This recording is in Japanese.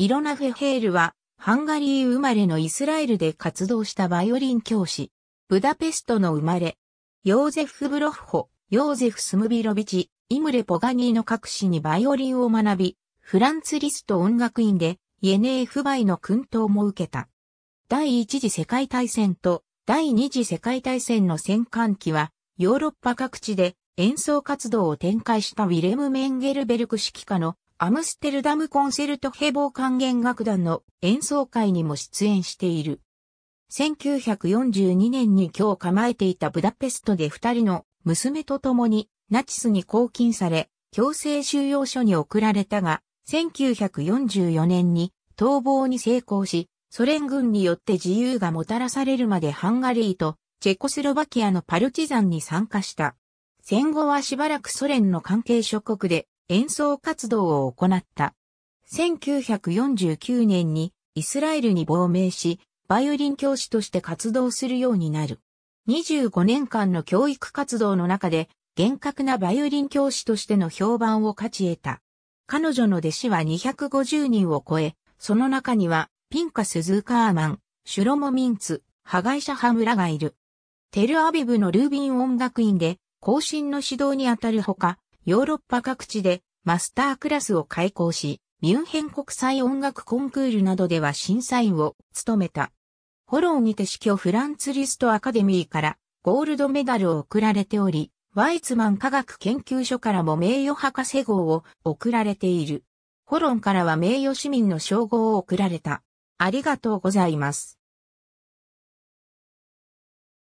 イロナ・フェヘールは、ハンガリー生まれのイスラエルで活動したバイオリン教師。ブダペストの生まれ。ヨーゼフ・ブロッホ、ヨーゼフ・スムビロビチ、イムレ・ポガニーの各市にバイオリンを学び、フランツ・リスト音楽院で、イエネー・フバイの訓導も受けた。第一次世界大戦と第二次世界大戦の戦艦機は、ヨーロッパ各地で演奏活動を展開したウィレム・メンゲルベルク指揮下のアムステルダムコンセルトヘボー管弦楽団の演奏会にも出演している。1942年に今日構えていたブダペストで二人の娘と共にナチスに拘禁され、強制収容所に送られたが、1944年に逃亡に成功し、ソ連軍によって自由がもたらされるまでハンガリーとチェコスロバキアのパルチザンに参加した。戦後はしばらくソ連の関係諸国で演奏活動を行った。1949年にイスラエルに亡命し、バイオリン教師として活動するようになる。25年間の教育活動の中で、厳格なバイオリン教師としての評判を勝ち得た。彼女の弟子は250人を超え、その中には、ピンカスズーカーマン、シュロモミンツ、ハガイシャハムラがいる。テルアビブのルービン音楽院で、後進の指導にあたるほか、ヨーロッパ各地でマスタークラスを開講し、ミュンヘン国際音楽コンクールなどでは審査員を務めた。フォローにて死去フランツリストアカデミーからゴールドメダルを贈られており、ワイツマン科学研究所からも名誉博士号を贈られている。ホロンからは名誉市民の称号を贈られた。ありがとうございます。